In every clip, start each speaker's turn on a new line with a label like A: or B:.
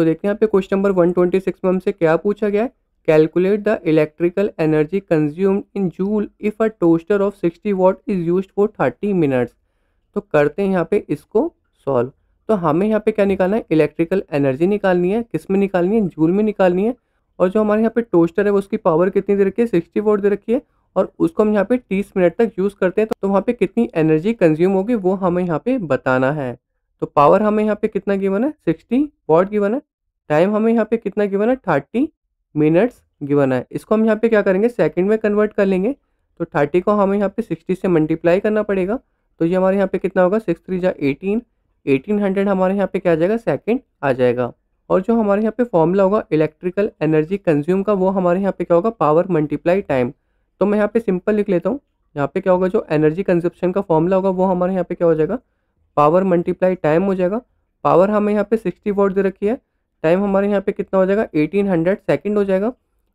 A: तो देखते हैं यहाँ पे क्वेश्चन नंबर 126 में हमसे क्या पूछा गया है calculate the electrical energy consumed in joule if a toaster of 60 watt is used for 30 minutes तो करते हैं यहाँ पे इसको सॉल्व तो हमें यहाँ पे क्या निकालना है इलेक्ट्रिकल एनर्जी निकालनी है किस में निकालनी है जूल में निकालनी है और जो हमारे यहाँ पे टोस्टर है वो उसकी पावर कितनी दे रखी है सिक्सटी वोट दे रखी है और उसको हम यहाँ पे तीस मिनट तक यूज़ करते हैं तो, तो वहाँ पे कितनी एनर्जी कंज्यूम होगी वो हमें यहाँ पे बताना है तो पावर हमें यहाँ पे कितना गिवन है सिक्सटी वॉट गिवन है टाइम हमें यहाँ पे कितना गिवन है थर्टी मिनट्स गिवन है इसको हम यहाँ पे क्या करेंगे सेकंड में कन्वर्ट कर लेंगे तो थर्टी को हमें यहाँ पे सिक्सटी से मल्टीप्लाई करना पड़ेगा तो ये हमारे यहाँ पे कितना होगा सिक्स थ्री या एटीन एटीन हंड्रेड हमारे यहाँ पे क्या आ जाएगा सेकेंड आ जाएगा और जो हमारे यहाँ पे फॉर्मूला होगा इलेक्ट्रिकल एनर्जी कंज्यूम का वो हमारे यहाँ पे क्या होगा पावर मल्टीप्लाई टाइम तो मैं यहाँ पे सिंपल लिख लेता हूँ यहाँ पे क्या होगा जो एनर्जी कंजप्शन का फॉर्मूला होगा वो हमारे यहाँ पे क्या हो जाएगा पावर मल्टीप्लाई टाइम हो जाएगा पावर हमें यहाँ पे सिक्सटी वोट दे रखी है टाइम हमारे यहाँ पे कितना हो जाएगा 1800 सेकेंड हो जाएगा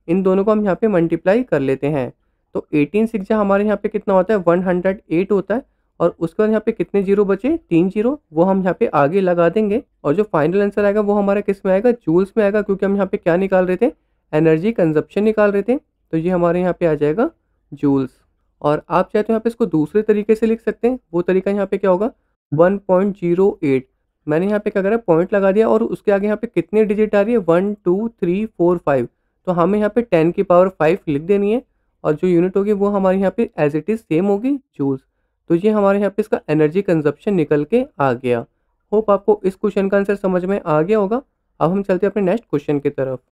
A: इन दोनों को हम यहाँ पे मल्टीप्लाई कर लेते हैं तो एटीन सिक्स हमारे यहाँ पे कितना होता है वन हंड्रेड एट होता है और उसके बाद यहाँ पे कितने जीरो बचे तीन जीरो वो हम यहाँ पे आगे लगा देंगे और जो फाइनल आंसर आएगा वो हमारा किस में आएगा जूल्स में आएगा क्योंकि हम यहाँ पे क्या निकाल रहे थे एनर्जी कंजप्शन निकाल रहे थे तो ये हमारे यहाँ पे आ जाएगा जूल्स और आप चाहे तो यहाँ पे इसको दूसरे तरीके से लिख सकते हैं वो तरीका यहाँ पे क्या होगा वन मैंने यहाँ पे क्या करा पॉइंट लगा दिया और उसके आगे यहाँ पे कितने डिजिट आ रही है one two three four five तो हमें यहाँ पे टेन की पावर फाइव लिख देनी है और जो यूनिट होगी वो हमारे यहाँ पे एज इट इज़ सेम होगी जूस तो ये हमारे यहाँ पे इसका एनर्जी कंजप्शन निकल के आ गया होप आपको इस क्वेश्चन का आंसर समझ में आ गया होगा अब हम चलते हैं अपने नेक्स्ट क्वेश्चन की तरफ